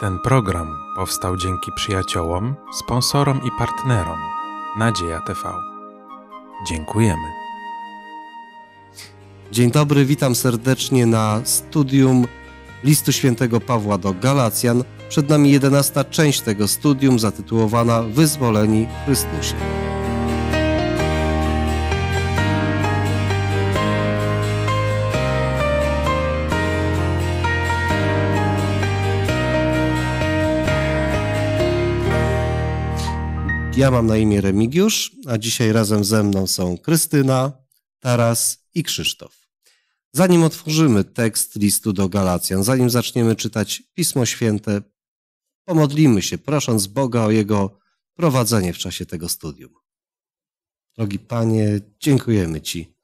Ten program powstał dzięki przyjaciołom, sponsorom i partnerom Nadzieja TV. Dziękujemy. Dzień dobry, witam serdecznie na studium listu świętego Pawła do Galacjan. Przed nami jedenasta część tego studium zatytułowana Wyzwoleni Chrystusie. Ja mam na imię Remigiusz, a dzisiaj razem ze mną są Krystyna, Taras i Krzysztof. Zanim otworzymy tekst listu do Galacjan, zanim zaczniemy czytać Pismo Święte, pomodlimy się, prosząc Boga o Jego prowadzenie w czasie tego studium. Drogi Panie, dziękujemy Ci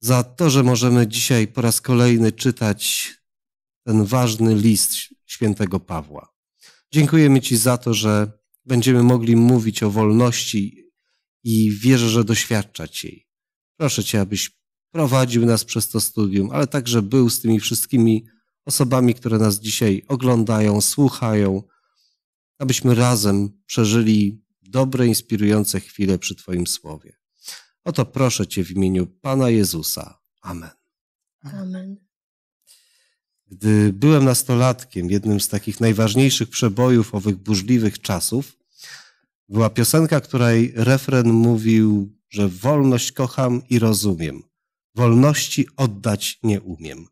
za to, że możemy dzisiaj po raz kolejny czytać ten ważny list świętego Pawła. Dziękujemy Ci za to, że będziemy mogli mówić o wolności i wierzę, że doświadczać jej. Proszę Cię, abyś prowadził nas przez to studium, ale także był z tymi wszystkimi osobami, które nas dzisiaj oglądają, słuchają, abyśmy razem przeżyli dobre, inspirujące chwile przy Twoim słowie. Oto proszę Cię w imieniu Pana Jezusa. Amen. Amen. Gdy byłem nastolatkiem, jednym z takich najważniejszych przebojów owych burzliwych czasów była piosenka, której refren mówił, że wolność kocham i rozumiem, wolności oddać nie umiem.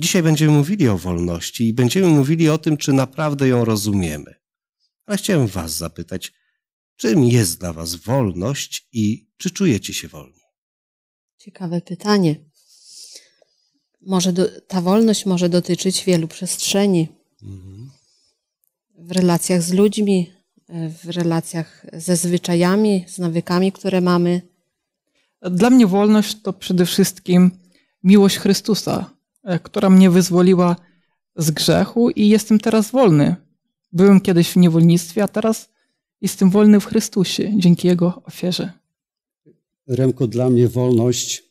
Dzisiaj będziemy mówili o wolności i będziemy mówili o tym, czy naprawdę ją rozumiemy. Ale chciałem Was zapytać, czym jest dla Was wolność i czy czujecie się wolni? Ciekawe pytanie może do, ta wolność może dotyczyć wielu przestrzeni. W relacjach z ludźmi, w relacjach ze zwyczajami, z nawykami, które mamy. Dla mnie wolność to przede wszystkim miłość Chrystusa, e, która mnie wyzwoliła z grzechu i jestem teraz wolny. Byłem kiedyś w niewolnictwie, a teraz jestem wolny w Chrystusie dzięki Jego ofierze. Remko, dla mnie wolność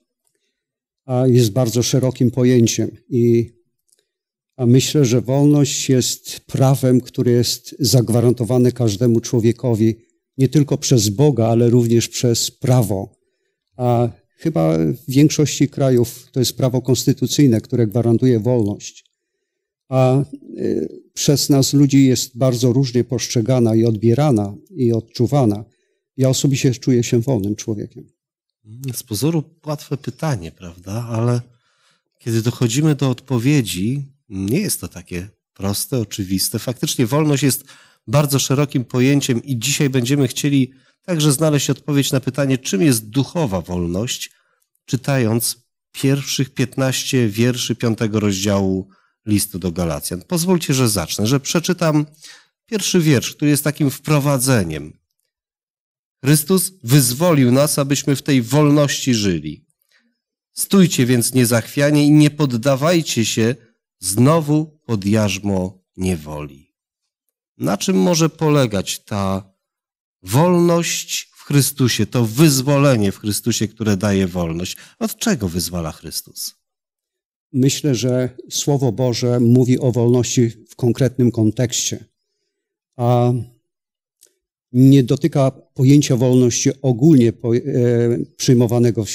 jest bardzo szerokim pojęciem i a myślę, że wolność jest prawem, które jest zagwarantowane każdemu człowiekowi, nie tylko przez Boga, ale również przez prawo. A chyba w większości krajów to jest prawo konstytucyjne, które gwarantuje wolność. A y, przez nas ludzi jest bardzo różnie postrzegana i odbierana i odczuwana. Ja osobiście czuję się wolnym człowiekiem z pozoru łatwe pytanie, prawda? Ale kiedy dochodzimy do odpowiedzi, nie jest to takie proste, oczywiste. Faktycznie wolność jest bardzo szerokim pojęciem i dzisiaj będziemy chcieli także znaleźć odpowiedź na pytanie, czym jest duchowa wolność, czytając pierwszych 15 wierszy piątego rozdziału listu do Galacjan. Pozwólcie, że zacznę, że przeczytam pierwszy wiersz, który jest takim wprowadzeniem Chrystus wyzwolił nas, abyśmy w tej wolności żyli. Stójcie więc niezachwianie i nie poddawajcie się znowu pod jarzmo niewoli. Na czym może polegać ta wolność w Chrystusie, to wyzwolenie w Chrystusie, które daje wolność? Od czego wyzwala Chrystus? Myślę, że Słowo Boże mówi o wolności w konkretnym kontekście. A nie dotyka pojęcia wolności ogólnie e, przyjmowanego w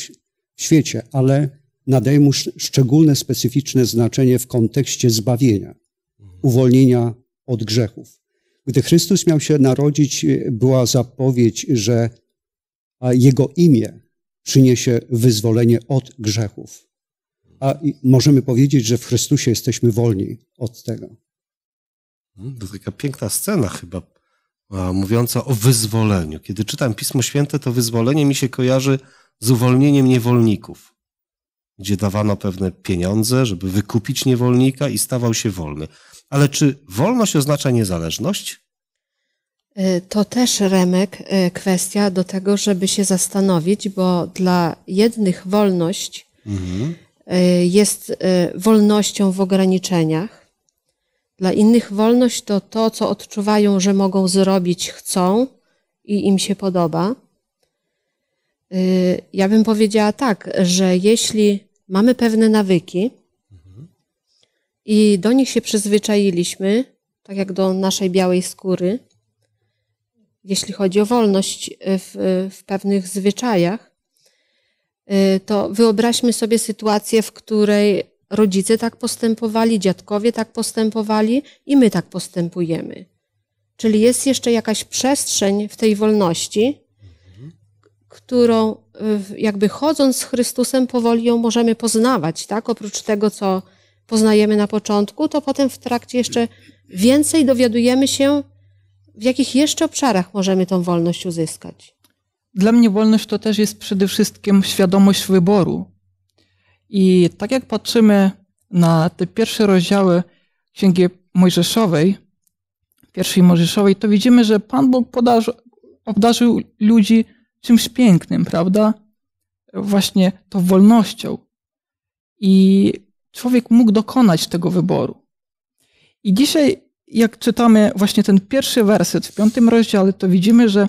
świecie, ale nadaje mu szczególne, specyficzne znaczenie w kontekście zbawienia, mhm. uwolnienia od grzechów. Gdy Chrystus miał się narodzić, e, była zapowiedź, że jego imię przyniesie wyzwolenie od grzechów. A możemy powiedzieć, że w Chrystusie jesteśmy wolni od tego. No, to taka piękna scena chyba mówiąca o wyzwoleniu. Kiedy czytam Pismo Święte, to wyzwolenie mi się kojarzy z uwolnieniem niewolników, gdzie dawano pewne pieniądze, żeby wykupić niewolnika i stawał się wolny. Ale czy wolność oznacza niezależność? E, to też, Remek, e, kwestia do tego, żeby się zastanowić, bo dla jednych wolność mhm. E, jest wolnością w ograniczeniach, dla innych wolność to to, co odczuwają, że mogą zrobić, chcą i im się podoba. Y, ja bym powiedziała tak, że jeśli mamy pewne nawyki i do nich się przyzwyczailiśmy, tak jak do naszej białej skóry, jeśli chodzi o wolność y, w, w pewnych zwyczajach, y, to wyobraźmy sobie sytuację, w której Rodzice tak postępowali, dziadkowie tak postępowali i my tak postępujemy. Czyli jest jeszcze jakaś przestrzeń w tej wolności, którą jakby chodząc z Chrystusem powoli ją możemy poznawać, tak? Oprócz tego, co poznajemy na początku, to potem w trakcie jeszcze więcej dowiadujemy się, w jakich jeszcze obszarach możemy tą wolność uzyskać. Dla mnie wolność to też jest przede wszystkim świadomość wyboru. I tak jak patrzymy na te pierwsze rozdziały Księgi Mojżeszowej, pierwszej Mojżeszowej, to widzimy, że Pan Bóg podarzył, obdarzył ludzi czymś pięknym, prawda? Właśnie tą wolnością. I człowiek mógł dokonać tego wyboru. I dzisiaj, jak czytamy właśnie ten pierwszy werset w piątym rozdziale, to widzimy, że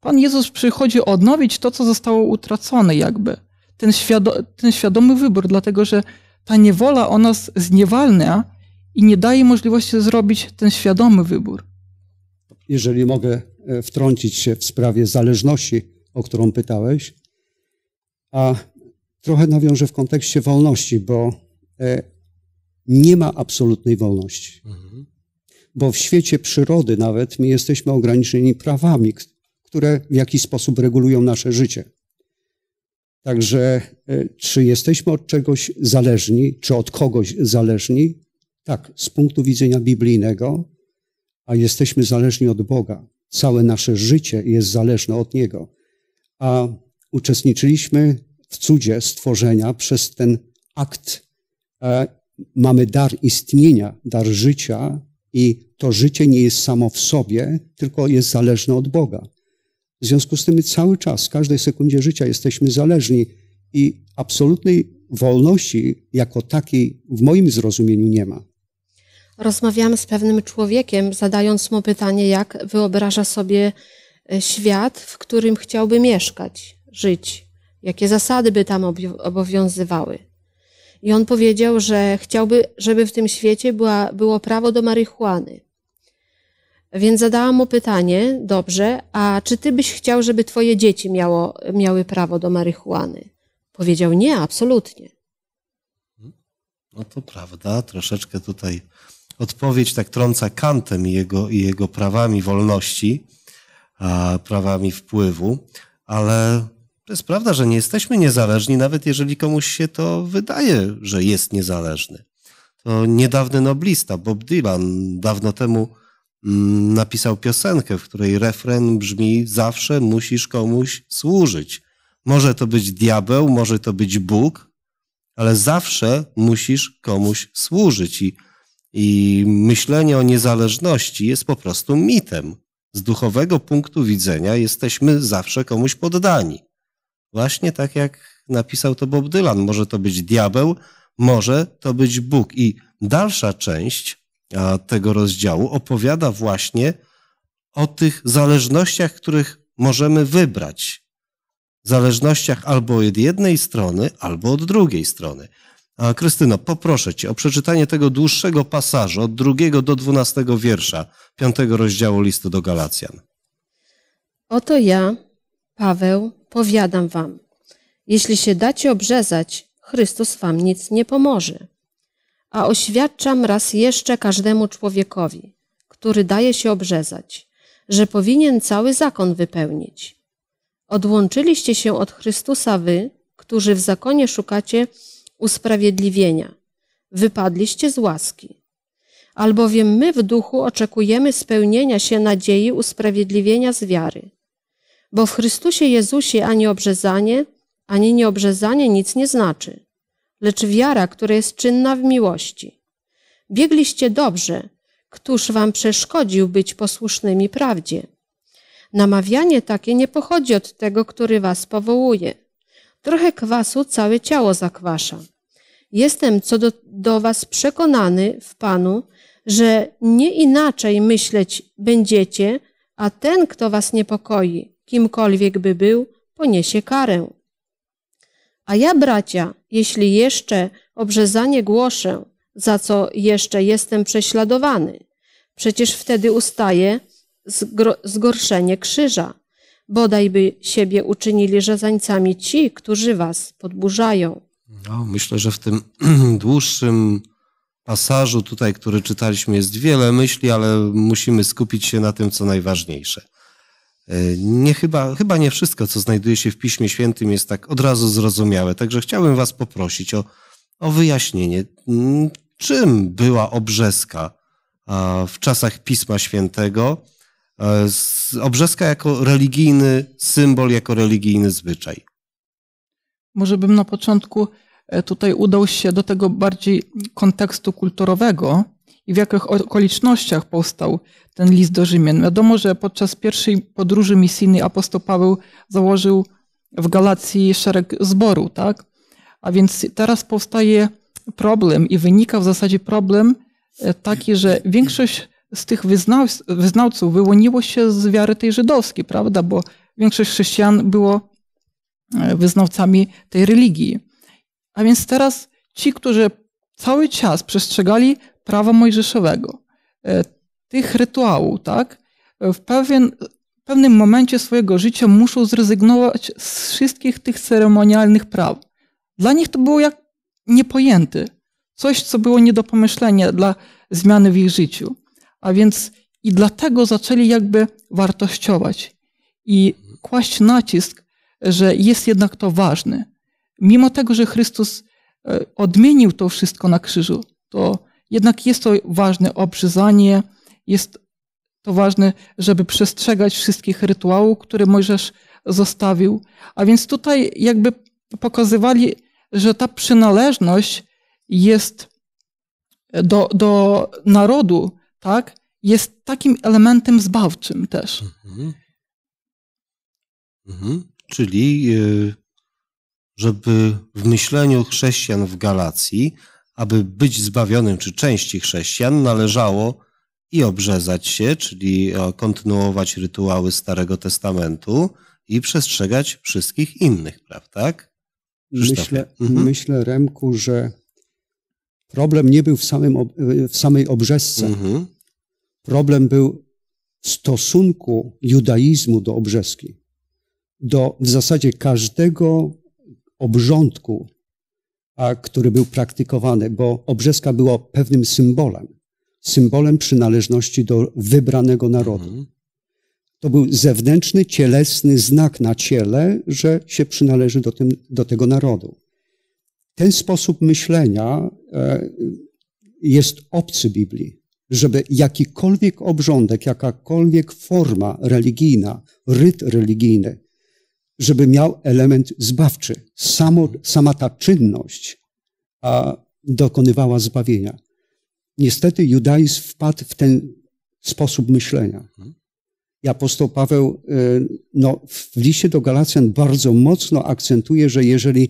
Pan Jezus przychodzi odnowić to, co zostało utracone, jakby ten, świado ten świadomy wybór, dlatego że ta niewola o nas zniewalnia i nie daje możliwości zrobić ten świadomy wybór. Jeżeli mogę e, wtrącić się w sprawie zależności, o którą pytałeś, a trochę nawiążę w kontekście wolności, bo e, nie ma absolutnej wolności. Mhm. Bo w świecie przyrody nawet my jesteśmy ograniczeni prawami, które w jakiś sposób regulują nasze życie. Także e, czy jesteśmy od czegoś zależni, czy od kogoś zależni? Tak, z punktu widzenia biblijnego, a jesteśmy zależni od Boga. Całe nasze życie jest zależne od Niego. A uczestniczyliśmy w cudzie stworzenia przez ten akt. E, mamy dar istnienia, dar życia, i to życie nie jest samo w sobie, tylko jest zależne od Boga. W związku z tym my cały czas, w każdej sekundzie życia jesteśmy zależni i absolutnej wolności jako takiej w moim zrozumieniu nie ma. Rozmawiam z pewnym człowiekiem, zadając mu pytanie, jak wyobraża sobie e, świat, w którym chciałby mieszkać, żyć, jakie zasady by tam obowiązywały. I on powiedział, że chciałby, żeby w tym świecie była, było prawo do marihuany więc zadałam mu pytanie, dobrze, a czy ty byś chciał, żeby twoje dzieci miało, miały prawo do marihuany? Powiedział nie, absolutnie. No to prawda, troszeczkę tutaj odpowiedź tak trąca kantem i jego, i jego prawami wolności, a prawami wpływu, ale to jest prawda, że nie jesteśmy niezależni, nawet jeżeli komuś się to wydaje, że jest niezależny. To niedawny noblista Bob Dylan dawno temu Mm, napisał piosenkę, w której refren brzmi: Zawsze musisz komuś służyć. Może to być diabeł, może to być Bóg, ale zawsze musisz komuś służyć. I, i myślenie o niezależności jest po prostu mitem. Z duchowego punktu widzenia jesteśmy zawsze komuś poddani. Właśnie tak jak napisał to Bob Dylan. Może to być diabeł, może to być Bóg. I dalsza część tego rozdziału opowiada właśnie o tych zależnościach, których możemy wybrać. Zależnościach albo od jednej strony, albo od drugiej strony. A Krystyno, poproszę Cię o przeczytanie tego dłuższego pasażu od drugiego do dwunastego wiersza piątego rozdziału listu do Galacjan. Oto ja, Paweł, powiadam Wam, jeśli się dacie obrzezać, Chrystus Wam nic nie pomoże a oświadczam raz jeszcze każdemu człowiekowi, który daje się obrzezać, że powinien cały zakon wypełnić. Odłączyliście się od Chrystusa wy, którzy w zakonie szukacie usprawiedliwienia. Wypadliście z łaski. Albowiem my w duchu oczekujemy spełnienia się nadziei usprawiedliwienia z wiary. Bo w Chrystusie Jezusie ani obrzezanie, ani nieobrzezanie nic nie znaczy lecz wiara, która jest czynna w miłości. Biegliście dobrze, któż wam przeszkodził być posłusznymi prawdzie? Namawianie takie nie pochodzi od tego, który was powołuje. Trochę kwasu całe ciało zakwasza. Jestem co do, do was przekonany w Panu, że nie inaczej myśleć będziecie, a ten, kto was niepokoi, kimkolwiek by był, poniesie karę. A ja, bracia, jeśli jeszcze obrzezanie głoszę, za co jeszcze jestem prześladowany, przecież wtedy ustaje zgorszenie krzyża. Bodajby siebie uczynili rzezańcami ci, którzy was podburzają. No, myślę, że w tym dłuższym pasażu tutaj, który czytaliśmy, jest wiele myśli, ale musimy skupić się na tym, co najważniejsze. E, nie chyba, chyba nie wszystko, co znajduje się w Piśmie Świętym, jest tak od razu zrozumiałe. Także chciałbym Was poprosić o, o wyjaśnienie, mm, czym była obrzeska w czasach Pisma Świętego. E, obrzeska jako religijny symbol, jako religijny zwyczaj. Może bym na początku e, tutaj udał się do tego bardziej kontekstu kulturowego, w jakich okolicznościach powstał ten list do Rzymian. Wiadomo, że podczas pierwszej podróży misyjnej apostoł Paweł założył w Galacji szereg zboru, tak? A więc teraz powstaje problem i wynika w zasadzie problem e, taki, że większość z tych wyznawców wyłoniło się z wiary tej żydowskiej, prawda? Bo większość chrześcijan było e, wyznawcami tej religii. A więc teraz ci, którzy cały czas przestrzegali prawa mojżeszowego, e, tych rytuałów, tak, w, pewien, w pewnym momencie swojego życia muszą zrezygnować z wszystkich tych ceremonialnych praw. Dla nich to było jak niepojęte, coś, co było nie do pomyślenia dla zmiany w ich życiu. A więc i dlatego zaczęli jakby wartościować i kłaść nacisk, że jest jednak to ważne. Mimo tego, że Chrystus e, odmienił to wszystko na krzyżu, to jednak jest to ważne obrzyzanie, jest to ważne, żeby przestrzegać wszystkich rytuałów, które Mojżesz zostawił. A więc tutaj jakby pokazywali, że ta przynależność jest do, do narodu, tak? Jest takim elementem zbawczym też. Mhm. Mhm. Czyli y, żeby w myśleniu chrześcijan w Galacji aby być zbawionym, czy części chrześcijan, należało i obrzezać się, czyli e, kontynuować rytuały Starego Testamentu i przestrzegać wszystkich innych praw, tak? Myślę, mhm. myślę, Remku, że problem nie był w, samym, e, w samej obrzesce. Mhm. Problem był w stosunku judaizmu do obrzeski, do w zasadzie każdego obrządku a, który był praktykowany, bo obrzeska była pewnym symbolem, symbolem przynależności do wybranego narodu. Mhm. To był zewnętrzny, cielesny znak na ciele, że się przynależy do, tym, do tego narodu. Ten sposób myślenia e, jest obcy Biblii, żeby jakikolwiek obrządek, jakakolwiek forma religijna, ryt religijny żeby miał element zbawczy. Samo, sama ta czynność a, dokonywała zbawienia. Niestety judaizm wpadł w ten sposób myślenia. I apostoł Paweł e, no, w liście do Galacjan bardzo mocno akcentuje, że jeżeli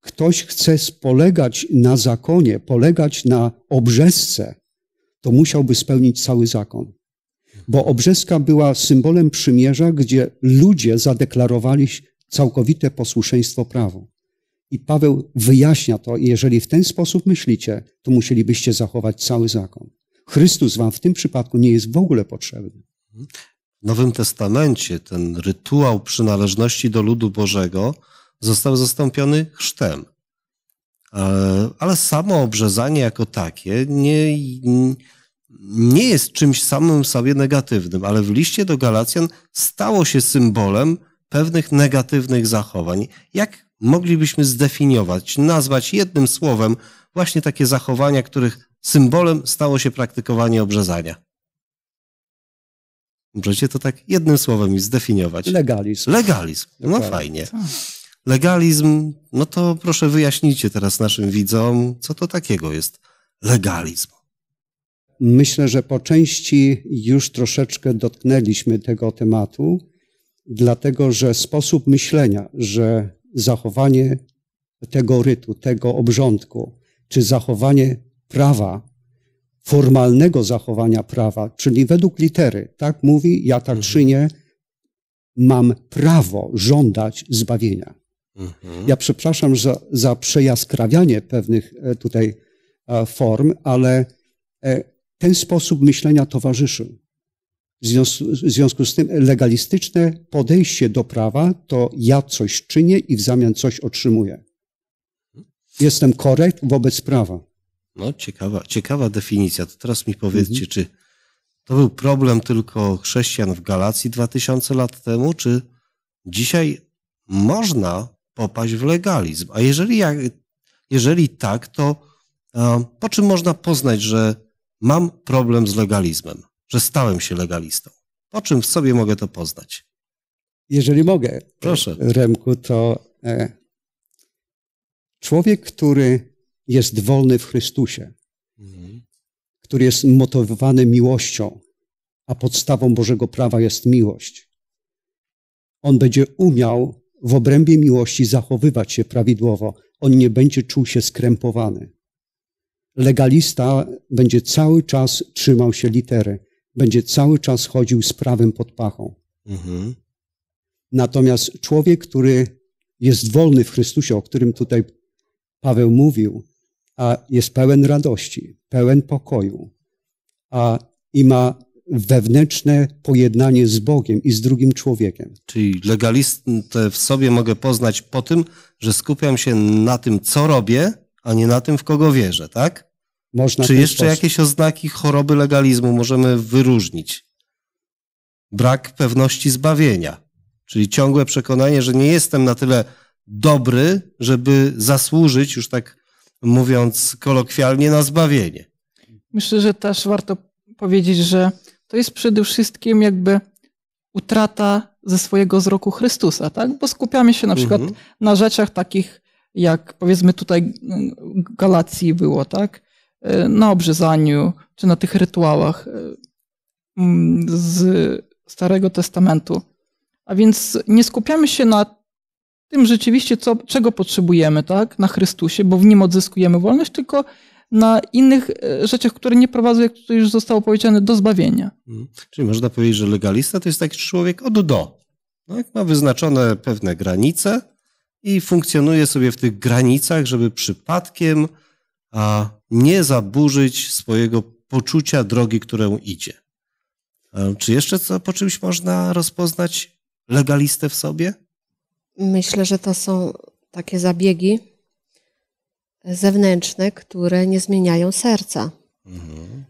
ktoś chce polegać na zakonie, polegać na obrzesce, to musiałby spełnić cały zakon bo obrzeska była symbolem przymierza, gdzie ludzie zadeklarowali całkowite posłuszeństwo prawu. I Paweł wyjaśnia to, jeżeli w ten sposób myślicie, to musielibyście zachować cały zakon. Chrystus wam w tym przypadku nie jest w ogóle potrzebny. W Nowym Testamencie ten rytuał przynależności do ludu Bożego został zastąpiony chrztem. E, ale samo obrzezanie jako takie nie, nie jest czymś samym sobie negatywnym, ale w liście do Galacjan stało się symbolem pewnych negatywnych zachowań. Jak moglibyśmy zdefiniować, nazwać jednym słowem właśnie takie zachowania, których symbolem stało się praktykowanie obrzezania? Możecie to tak jednym słowem zdefiniować. Legalizm. Legalizm. No Legalizm. fajnie. Tak. Legalizm, no to proszę wyjaśnijcie teraz naszym widzom, co to takiego jest legalizm. Myślę, że po części już troszeczkę dotknęliśmy tego tematu, dlatego że sposób myślenia, że zachowanie tego rytu, tego obrządku, czy zachowanie prawa, formalnego zachowania prawa, czyli według litery, tak mówi, ja tak mhm. czynię, mam prawo żądać zbawienia. Mhm. Ja przepraszam za, za przejaskrawianie pewnych e, tutaj e, form, ale e, ten sposób myślenia towarzyszył. W związku z tym legalistyczne podejście do prawa to ja coś czynię i w zamian coś otrzymuję. Jestem korekt wobec prawa. No, ciekawa, ciekawa definicja. To teraz mi powiedzcie, mhm. czy to był problem tylko chrześcijan w Galacji 2000 lat temu, czy dzisiaj można popaść w legalizm? A jeżeli, jeżeli tak, to po czym można poznać, że Mam problem z legalizmem, że stałem się legalistą. Po czym w sobie mogę to poznać? Jeżeli mogę, Proszę. Remku, to e, człowiek, który jest wolny w Chrystusie, mhm. który jest motywowany miłością, a podstawą Bożego prawa jest miłość, on będzie umiał w obrębie miłości zachowywać się prawidłowo. On nie będzie czuł się skrępowany. Legalista będzie cały czas trzymał się litery, będzie cały czas chodził z prawem pod pachą. Mhm. Natomiast człowiek, który jest wolny w Chrystusie, o którym tutaj Paweł mówił, a jest pełen radości, pełen pokoju, a i ma wewnętrzne pojednanie z Bogiem i z drugim człowiekiem. Czyli legalistę w sobie mogę poznać po tym, że skupiam się na tym, co robię, a nie na tym, w kogo wierzę, tak? Można Czy jeszcze sposób. jakieś oznaki choroby legalizmu możemy wyróżnić? Brak pewności zbawienia, czyli ciągłe przekonanie, że nie jestem na tyle dobry, żeby zasłużyć, już tak mówiąc kolokwialnie, na zbawienie. Myślę, że też warto powiedzieć, że to jest przede wszystkim jakby utrata ze swojego wzroku Chrystusa, tak? Bo skupiamy się na przykład mhm. na rzeczach takich jak powiedzmy tutaj y, Galacji było, tak? Y, na obrzezaniu, czy na tych rytuałach y, mm, z Starego Testamentu. A więc nie skupiamy się na tym rzeczywiście, co, czego potrzebujemy, tak? Na Chrystusie, bo w nim odzyskujemy wolność, tylko na innych rzeczach, które nie prowadzą, jak tutaj już zostało powiedziane, do zbawienia. Hmm. Czyli można powiedzieć, że legalista to jest taki człowiek od do. jak Ma wyznaczone pewne granice, i funkcjonuje sobie w tych granicach, żeby przypadkiem a, nie zaburzyć swojego poczucia drogi, którą idzie. A, czy jeszcze co, po czymś można rozpoznać legalistę w sobie? Myślę, że to są takie zabiegi zewnętrzne, które nie zmieniają serca. Mhm.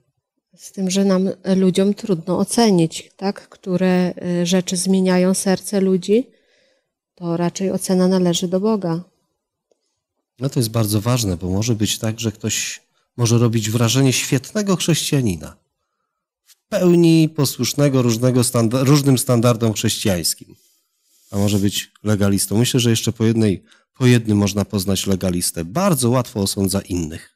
Z tym, że nam ludziom trudno ocenić, tak, które y, rzeczy zmieniają serce ludzi, to raczej ocena należy do Boga. No to jest bardzo ważne, bo może być tak, że ktoś może robić wrażenie świetnego chrześcijanina, w pełni posłusznego różnego standa różnym standardom chrześcijańskim, a może być legalistą. Myślę, że jeszcze po, jednej, po jednym można poznać legalistę. Bardzo łatwo osądza innych.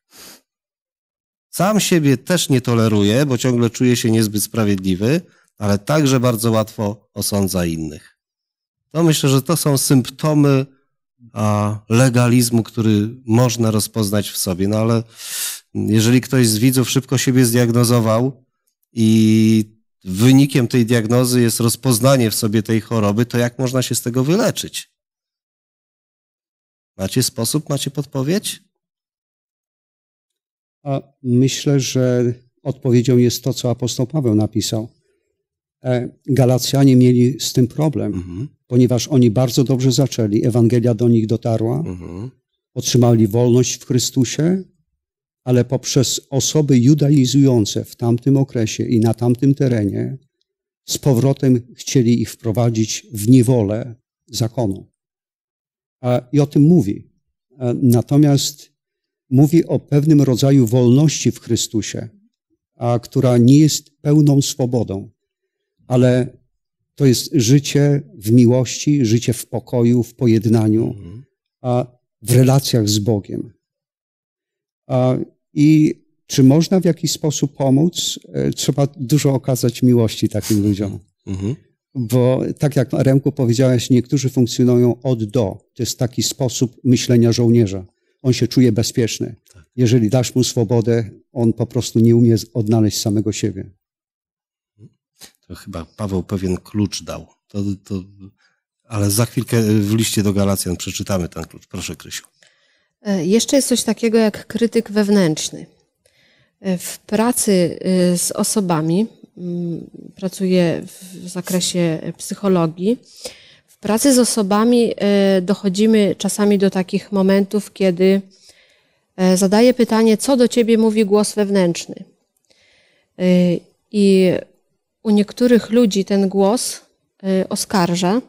Sam siebie też nie toleruje, bo ciągle czuje się niezbyt sprawiedliwy, ale także bardzo łatwo osądza innych. To myślę, że to są symptomy legalizmu, który można rozpoznać w sobie. No ale mm, jeżeli ktoś z widzów szybko siebie zdiagnozował i wynikiem tej diagnozy jest rozpoznanie w sobie tej choroby, to jak można się z tego wyleczyć? Macie sposób, macie podpowiedź? A myślę, że odpowiedzią jest to, co apostoł Paweł napisał. E, Galacjanie mieli z tym problem, mhm. ponieważ oni bardzo dobrze zaczęli, Ewangelia do nich dotarła, mhm. otrzymali wolność w Chrystusie, ale poprzez osoby judaizujące w tamtym okresie i na tamtym terenie z powrotem chcieli ich wprowadzić w niewolę zakonu. I o tym mówi. E, natomiast mówi o pewnym rodzaju wolności w Chrystusie, a która nie jest pełną swobodą ale to jest życie w miłości, życie w pokoju, w pojednaniu, mhm. a w relacjach z Bogiem. A, I czy można w jakiś sposób pomóc? E, trzeba dużo okazać miłości takim ludziom. Mhm. Bo tak jak Remku powiedziałeś, niektórzy funkcjonują od do. To jest taki sposób myślenia żołnierza. On się czuje bezpieczny. Tak. Jeżeli dasz mu swobodę, on po prostu nie umie odnaleźć samego siebie. To chyba Paweł pewien klucz dał. To, to, ale za chwilkę w liście do Galacjan przeczytamy ten klucz. Proszę, Krysiu. E, jeszcze jest coś takiego jak krytyk wewnętrzny. E, w pracy e, z osobami, mm, pracuję w zakresie psychologii, w pracy z osobami dochodzimy czasami do takich momentów, kiedy zadaję pytanie, co do ciebie mówi głos wewnętrzny. I u niektórych ludzi ten głos y, oskarża,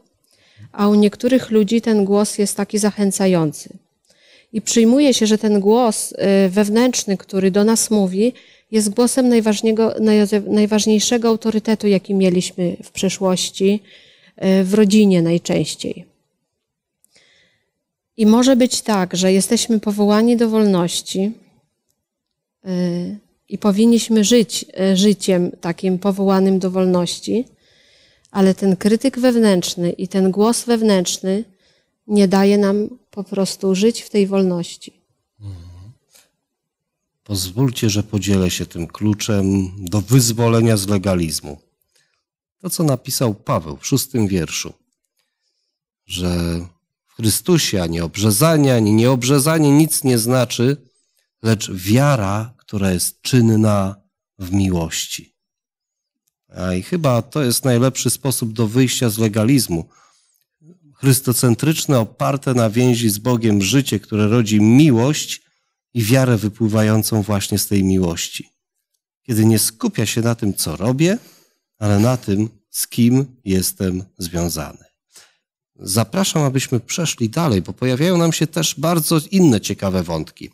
a u niektórych ludzi ten głos jest taki zachęcający. I przyjmuje się, że ten głos y, wewnętrzny, który do nas mówi, jest głosem najważniejszego autorytetu, jaki mieliśmy w przeszłości, y, w rodzinie najczęściej. I może być tak, że jesteśmy powołani do wolności, i powinniśmy żyć e, życiem takim powołanym do wolności, ale ten krytyk wewnętrzny i ten głos wewnętrzny nie daje nam po prostu żyć w tej wolności. Mhm. Pozwólcie, że podzielę się tym kluczem do wyzwolenia z legalizmu. To, co napisał Paweł w szóstym wierszu, że w Chrystusie ani obrzezanie, ani nieobrzezanie nic nie znaczy, lecz wiara która jest czynna w miłości. I chyba to jest najlepszy sposób do wyjścia z legalizmu. Chrystocentryczne, oparte na więzi z Bogiem życie, które rodzi miłość i wiarę wypływającą właśnie z tej miłości. Kiedy nie skupia się na tym, co robię, ale na tym, z kim jestem związany. Zapraszam, abyśmy przeszli dalej, bo pojawiają nam się też bardzo inne ciekawe wątki.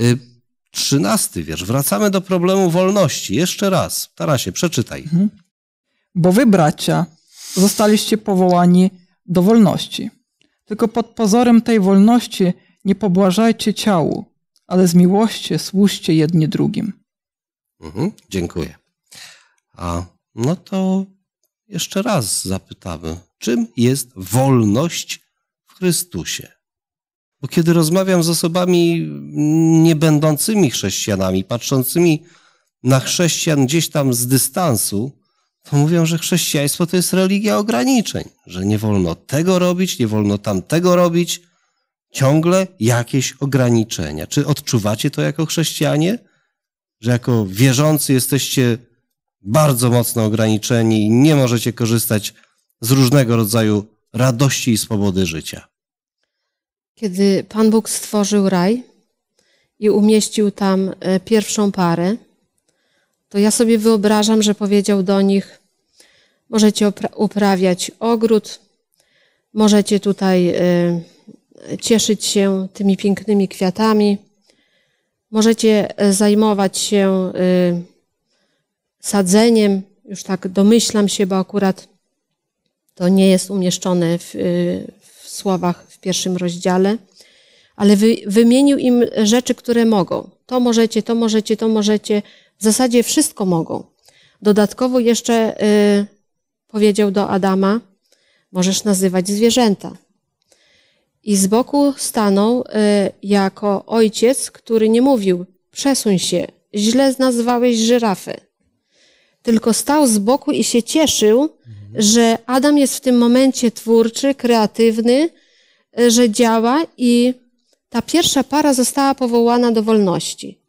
Y, Trzynasty wiersz. Wracamy do problemu wolności. Jeszcze raz. Tarasie, przeczytaj. Mhm. Bo wy, bracia, zostaliście powołani do wolności. Tylko pod pozorem tej wolności nie pobłażajcie ciału, ale z miłości słuszcie jedni drugim. Mhm, dziękuję. A no to jeszcze raz zapytamy, czym jest wolność w Chrystusie? Bo kiedy rozmawiam z osobami nie będącymi chrześcijanami, patrzącymi na chrześcijan gdzieś tam z dystansu, to mówią, że chrześcijaństwo to jest religia ograniczeń, że nie wolno tego robić, nie wolno tamtego robić. Ciągle jakieś ograniczenia. Czy odczuwacie to jako chrześcijanie? Że jako wierzący jesteście bardzo mocno ograniczeni i nie możecie korzystać z różnego rodzaju radości i swobody życia kiedy Pan Bóg stworzył raj i umieścił tam e, pierwszą parę, to ja sobie wyobrażam, że powiedział do nich: Możecie uprawiać ogród, możecie tutaj e, cieszyć się tymi pięknymi kwiatami, możecie e, zajmować się sadzeniem. Już tak domyślam się, bo akurat to nie jest umieszczone w, w słowach w pierwszym rozdziale, ale wy, wymienił im rzeczy, które mogą. To możecie, to możecie, to możecie. W zasadzie wszystko mogą. Dodatkowo jeszcze y, powiedział do Adama: Możesz nazywać zwierzęta. I z boku stanął y, jako ojciec, który nie mówił: Przesuń się, źle nazwałeś żyrafę. Tylko stał z boku i się cieszył, mhm. że Adam jest w tym momencie twórczy, kreatywny, E, że działa i ta pierwsza para została powołana do wolności.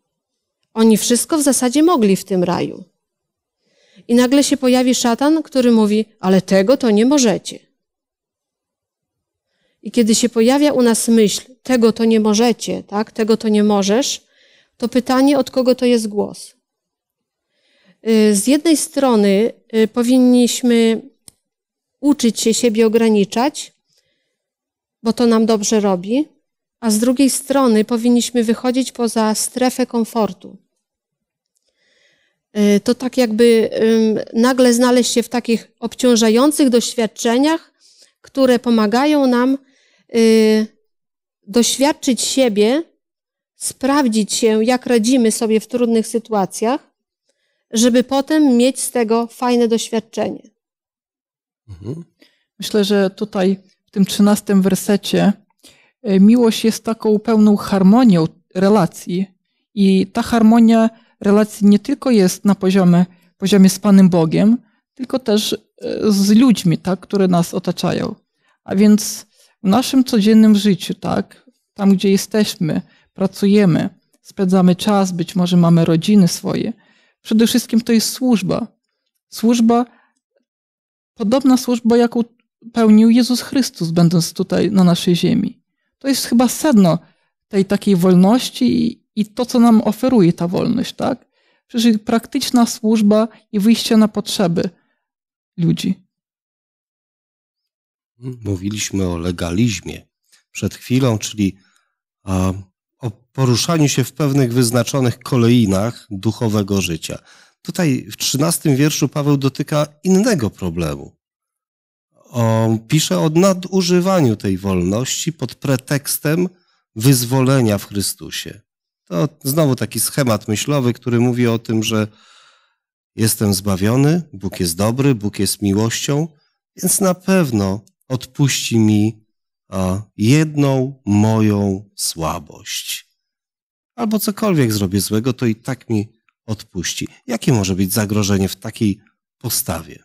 Oni wszystko w zasadzie mogli w tym raju. I nagle się pojawi szatan, który mówi: Ale tego to nie możecie. I kiedy się pojawia u nas myśl: Tego to nie możecie, tak? Tego to nie możesz, to pytanie, od kogo to jest głos? Y, z jednej strony y, powinniśmy uczyć się siebie ograniczać, bo to nam dobrze robi, a z drugiej strony powinniśmy wychodzić poza strefę komfortu. Y, to tak jakby nagle znaleźć się w takich obciążających doświadczeniach, które pomagają nam y, doświadczyć siebie, sprawdzić się, jak radzimy sobie w trudnych sytuacjach, żeby potem mieć z tego fajne doświadczenie. Mhm. Myślę, że tutaj w tym trzynastym wersecie, e, miłość jest taką pełną harmonią relacji i ta harmonia relacji nie tylko jest na poziomie, poziomie z Panem Bogiem, tylko też e, z ludźmi, tak, które nas otaczają. A więc w naszym codziennym życiu, tak, tam gdzie jesteśmy, pracujemy, spędzamy czas, być może mamy rodziny swoje, przede wszystkim to jest służba. Służba, podobna służba, jaką pełnił Jezus Chrystus, będąc tutaj na naszej ziemi. To jest chyba sedno tej takiej wolności i, i to, co nam oferuje ta wolność, tak? Przecież praktyczna służba i wyjście na potrzeby ludzi. Mówiliśmy o legalizmie przed chwilą, czyli o poruszaniu się w pewnych wyznaczonych kolejnach duchowego życia. Tutaj w 13 wierszu Paweł dotyka innego problemu o, pisze o nadużywaniu tej wolności pod pretekstem wyzwolenia w Chrystusie. To znowu taki schemat myślowy, który mówi o tym, że jestem zbawiony, Bóg jest dobry, Bóg jest miłością, więc na pewno odpuści mi jedną moją słabość. Albo cokolwiek zrobię złego, to i tak mi odpuści. Jakie może być zagrożenie w takiej postawie?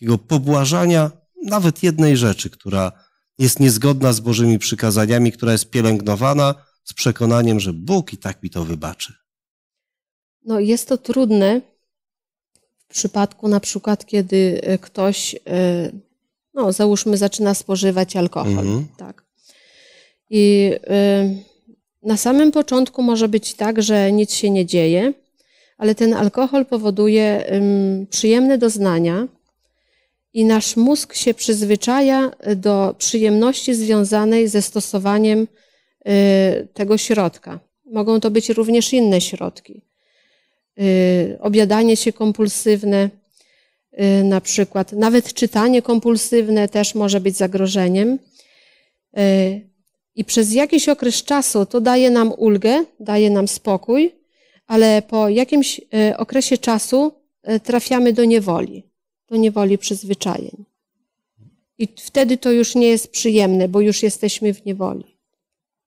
takiego pobłażania nawet jednej rzeczy, która jest niezgodna z Bożymi przykazaniami, która jest pielęgnowana z przekonaniem, że Bóg i tak mi to wybaczy. No, jest to trudne w przypadku na przykład, kiedy e, ktoś, e, no załóżmy, zaczyna spożywać alkohol, mhm. tak. I e, na samym początku może być tak, że nic się nie dzieje, ale ten alkohol powoduje przyjemne doznania, i nasz mózg się przyzwyczaja do przyjemności związanej ze stosowaniem y, tego środka. Mogą to być również inne środki. Y, obiadanie się kompulsywne, y, na przykład, nawet czytanie kompulsywne też może być zagrożeniem. I przez jakiś okres czasu to daje nam ulgę, daje nam spokój, ale po jakimś okresie czasu trafiamy do niewoli do niewoli przyzwyczajeń. I wtedy to już nie jest przyjemne, bo już jesteśmy w niewoli.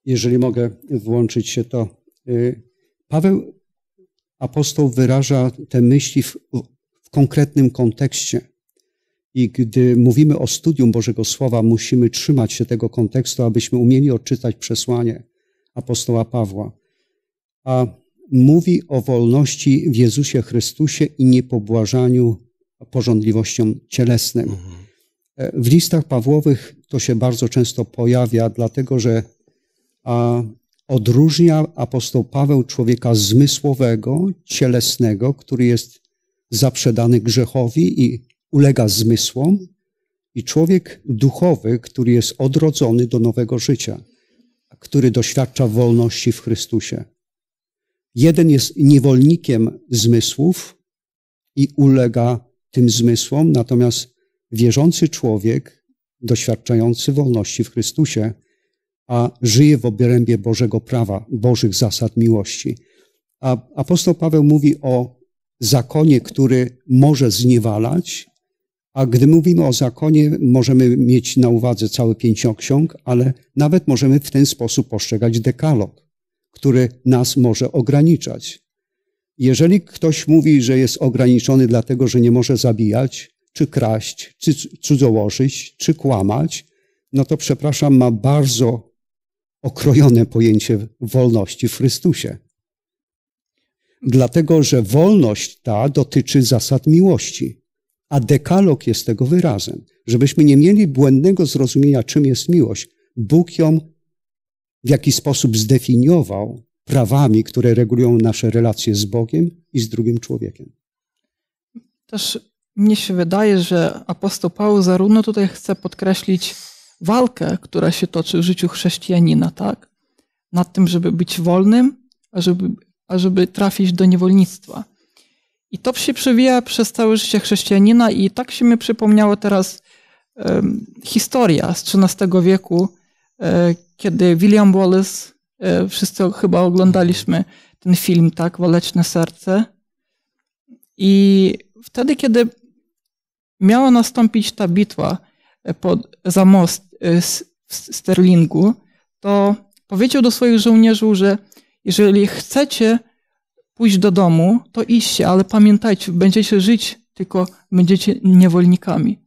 Jeżeli mogę włączyć się, to y, Paweł apostoł wyraża te myśli w, w konkretnym kontekście. I gdy mówimy o studium Bożego Słowa, musimy trzymać się tego kontekstu, abyśmy umieli odczytać przesłanie apostoła Pawła. A mówi o wolności w Jezusie Chrystusie i niepobłażaniu pożądliwościom cielesnym. Mhm. E, w listach Pawłowych to się bardzo często pojawia, dlatego że a, odróżnia apostoł Paweł człowieka zmysłowego, cielesnego, który jest zaprzedany grzechowi i ulega zmysłom, i człowiek duchowy, który jest odrodzony do nowego życia, który doświadcza wolności w Chrystusie. Jeden jest niewolnikiem zmysłów i ulega tym zmysłom, natomiast wierzący człowiek, doświadczający wolności w Chrystusie, a żyje w obrębie Bożego prawa, Bożych zasad miłości. A apostoł Paweł mówi o zakonie, który może zniewalać, a gdy mówimy o zakonie, możemy mieć na uwadze cały pięcioksiąg, ale nawet możemy w ten sposób postrzegać dekalog, który nas może ograniczać. Jeżeli ktoś mówi, że jest ograniczony dlatego, że nie może zabijać, czy kraść, czy cudzołożyć, czy kłamać, no to przepraszam, ma bardzo okrojone pojęcie wolności w Chrystusie. Dlatego, że wolność ta dotyczy zasad miłości, a dekalog jest tego wyrazem. Żebyśmy nie mieli błędnego zrozumienia, czym jest miłość, Bóg ją w jaki sposób zdefiniował prawami, które regulują nasze relacje z Bogiem i z drugim człowiekiem. Też mnie się wydaje, że apostoł Paweł zarówno tutaj chce podkreślić walkę, która się toczy w życiu chrześcijanina, tak? Nad tym, żeby być wolnym, a żeby, a żeby trafić do niewolnictwa. I to się przewija przez całe życie chrześcijanina i tak się mi przypomniało teraz um, historia z XIII wieku, um, kiedy William Wallace E, wszyscy chyba oglądaliśmy ten film, tak, Waleczne Serce. I wtedy, kiedy miała nastąpić ta bitwa e, pod, za most e, w Sterlingu, to powiedział do swoich żołnierzy, że jeżeli chcecie pójść do domu, to iście, ale pamiętajcie, będziecie żyć, tylko będziecie niewolnikami.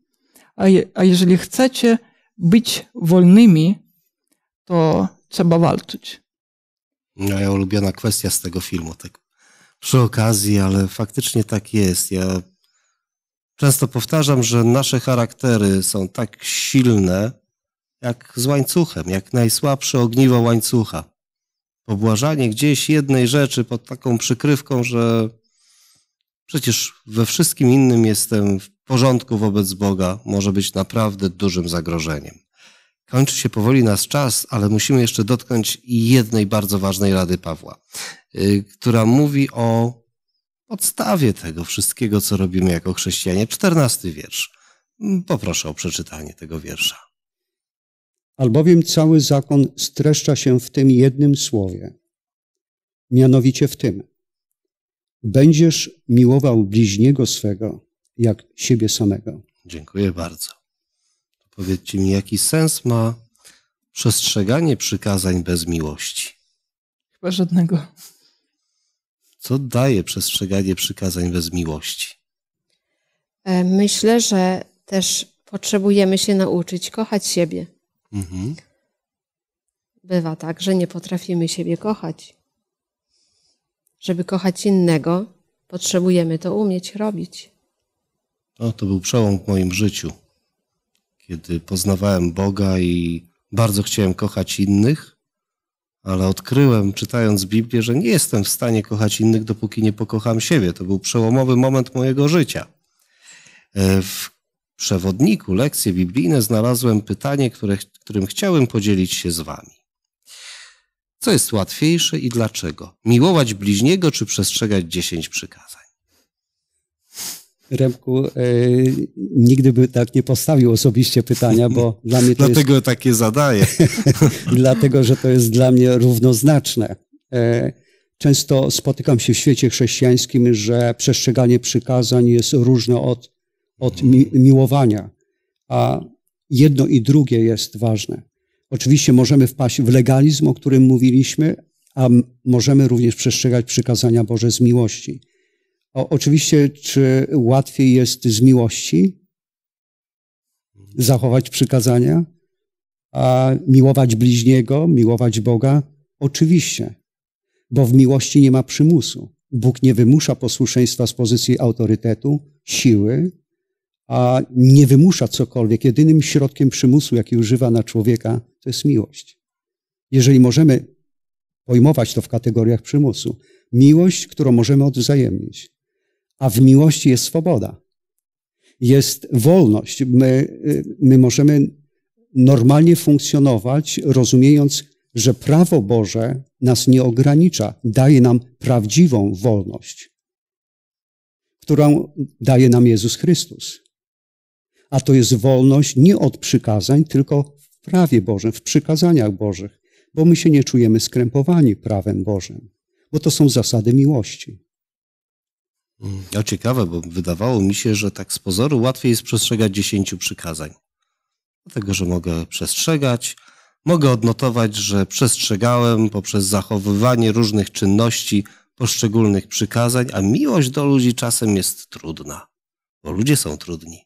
A, je, a jeżeli chcecie być wolnymi, to trzeba walczyć. Moja ulubiona kwestia z tego filmu. Tak przy okazji, ale faktycznie tak jest. Ja często powtarzam, że nasze charaktery są tak silne, jak z łańcuchem, jak najsłabsze ogniwo łańcucha. Pobłażanie gdzieś jednej rzeczy pod taką przykrywką, że przecież we wszystkim innym jestem w porządku wobec Boga, może być naprawdę dużym zagrożeniem. Kończy się powoli nasz czas, ale musimy jeszcze dotknąć jednej bardzo ważnej rady Pawła, y, która mówi o podstawie tego wszystkiego, co robimy jako chrześcijanie. Czternasty wiersz. Mm, poproszę o przeczytanie tego wiersza. Albowiem cały zakon streszcza się w tym jednym słowie, mianowicie w tym: Będziesz miłował bliźniego swego jak siebie samego. Dziękuję bardzo. Powiedzcie mi, jaki sens ma przestrzeganie przykazań bez miłości? Chyba żadnego. Co daje przestrzeganie przykazań bez miłości? E, myślę, że też potrzebujemy się nauczyć kochać siebie. Mhm. Bywa tak, że nie potrafimy siebie kochać. Żeby kochać innego, potrzebujemy to umieć robić. No, to był przełom w moim życiu kiedy poznawałem Boga i bardzo chciałem kochać innych, ale odkryłem, czytając Biblię, że nie jestem w stanie kochać innych, dopóki nie pokocham siebie. To był przełomowy moment mojego życia. E, w przewodniku lekcje biblijne znalazłem pytanie, które, którym chciałem podzielić się z Wami. Co jest łatwiejsze i dlaczego? Miłować bliźniego czy przestrzegać dziesięć przykazań? Remku, e, nigdy by tak nie postawił osobiście pytania, bo dla mnie to Dlatego jest... takie zadaję. dlatego, że to jest dla mnie równoznaczne. E, często spotykam się w świecie chrześcijańskim, że przestrzeganie przykazań jest różne od, od mi miłowania, a jedno i drugie jest ważne. Oczywiście możemy wpaść w legalizm, o którym mówiliśmy, a możemy również przestrzegać przykazania Boże z miłości. O, oczywiście, czy łatwiej jest z miłości zachować przykazania, a miłować bliźniego, miłować Boga? Oczywiście, bo w miłości nie ma przymusu. Bóg nie wymusza posłuszeństwa z pozycji autorytetu, siły, a nie wymusza cokolwiek. Jedynym środkiem przymusu, jaki używa na człowieka, to jest miłość. Jeżeli możemy pojmować to w kategoriach przymusu, miłość, którą możemy odwzajemnić a w miłości jest swoboda. Jest wolność. My, y, my możemy normalnie funkcjonować, rozumiejąc, że prawo Boże nas nie ogranicza, daje nam prawdziwą wolność, którą daje nam Jezus Chrystus. A to jest wolność nie od przykazań, tylko w prawie Bożym, w przykazaniach Bożych, bo my się nie czujemy skrępowani prawem Bożym, bo to są zasady miłości. No ciekawe, bo wydawało mi się, że tak z pozoru łatwiej jest przestrzegać dziesięciu przykazań. Dlatego, że mogę przestrzegać, mogę odnotować, że przestrzegałem poprzez zachowywanie różnych czynności poszczególnych przykazań, a miłość do ludzi czasem jest trudna, bo ludzie są trudni.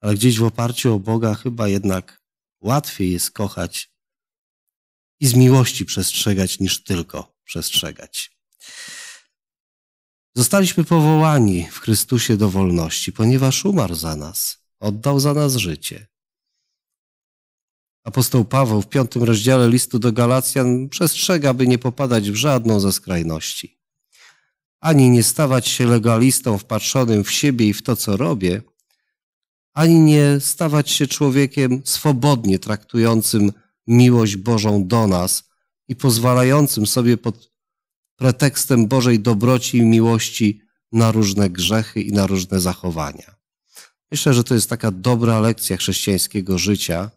Ale gdzieś w oparciu o Boga chyba jednak łatwiej jest kochać i z miłości przestrzegać niż tylko przestrzegać. Zostaliśmy powołani w Chrystusie do wolności, ponieważ umarł za nas, oddał za nas życie. Apostoł Paweł w piątym rozdziale listu do Galacjan przestrzega, by nie popadać w żadną ze skrajności, ani nie stawać się legalistą wpatrzonym w siebie i w to, co robię, ani nie stawać się człowiekiem swobodnie traktującym miłość Bożą do nas i pozwalającym sobie pod pretekstem Bożej dobroci i miłości na różne grzechy i na różne zachowania. Myślę, że to jest taka dobra lekcja chrześcijańskiego życia,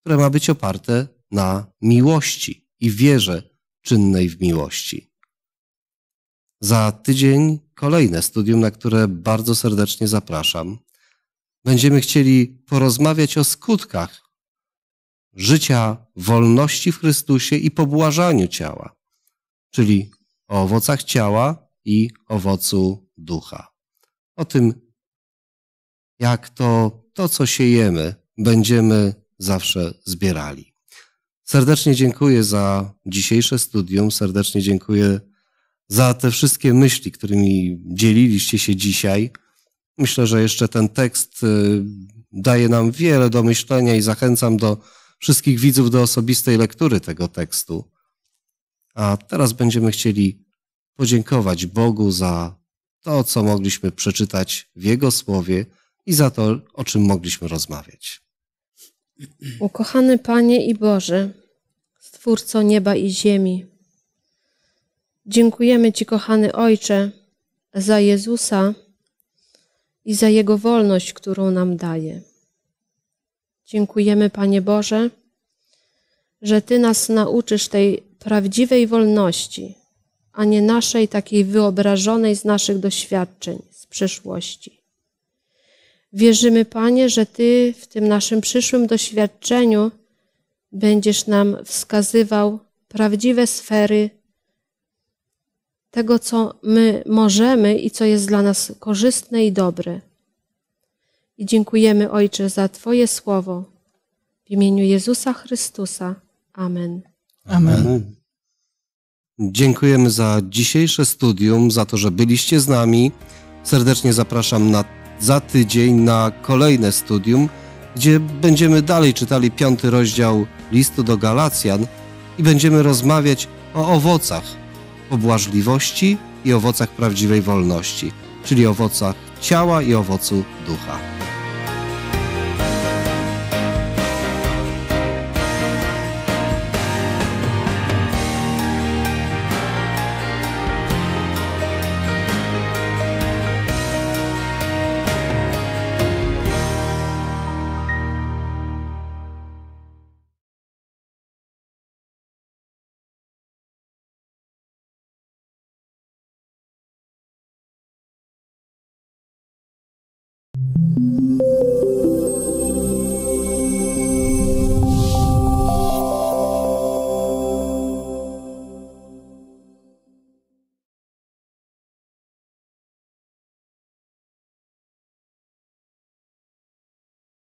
które ma być oparte na miłości i wierze czynnej w miłości. Za tydzień kolejne studium, na które bardzo serdecznie zapraszam. Będziemy chcieli porozmawiać o skutkach życia wolności w Chrystusie i pobłażaniu ciała, czyli o owocach ciała i owocu ducha. O tym, jak to, to co siejemy, będziemy zawsze zbierali. Serdecznie dziękuję za dzisiejsze studium, serdecznie dziękuję za te wszystkie myśli, którymi dzieliliście się dzisiaj. Myślę, że jeszcze ten tekst y, daje nam wiele do myślenia i zachęcam do wszystkich widzów do osobistej lektury tego tekstu. A teraz będziemy chcieli podziękować Bogu za to, co mogliśmy przeczytać w Jego słowie i za to, o czym mogliśmy rozmawiać. Ukochany Panie i Boże, Stwórco nieba i ziemi, dziękujemy Ci, kochany Ojcze, za Jezusa i za Jego wolność, którą nam daje. Dziękujemy, Panie Boże, że Ty nas nauczysz tej prawdziwej wolności, a nie naszej takiej wyobrażonej z naszych doświadczeń z przeszłości. Wierzymy, Panie, że Ty w tym naszym przyszłym doświadczeniu będziesz nam wskazywał prawdziwe sfery tego, co my możemy i co jest dla nas korzystne i dobre. I dziękujemy, Ojcze, za Twoje słowo. W imieniu Jezusa Chrystusa. Amen. Amen. Amen. Dziękujemy za dzisiejsze studium, za to, że byliście z nami. Serdecznie zapraszam na, za tydzień na kolejne studium, gdzie będziemy dalej czytali piąty rozdział listu do Galacjan i będziemy rozmawiać o owocach pobłażliwości i owocach prawdziwej wolności, czyli owocach ciała i owocu ducha.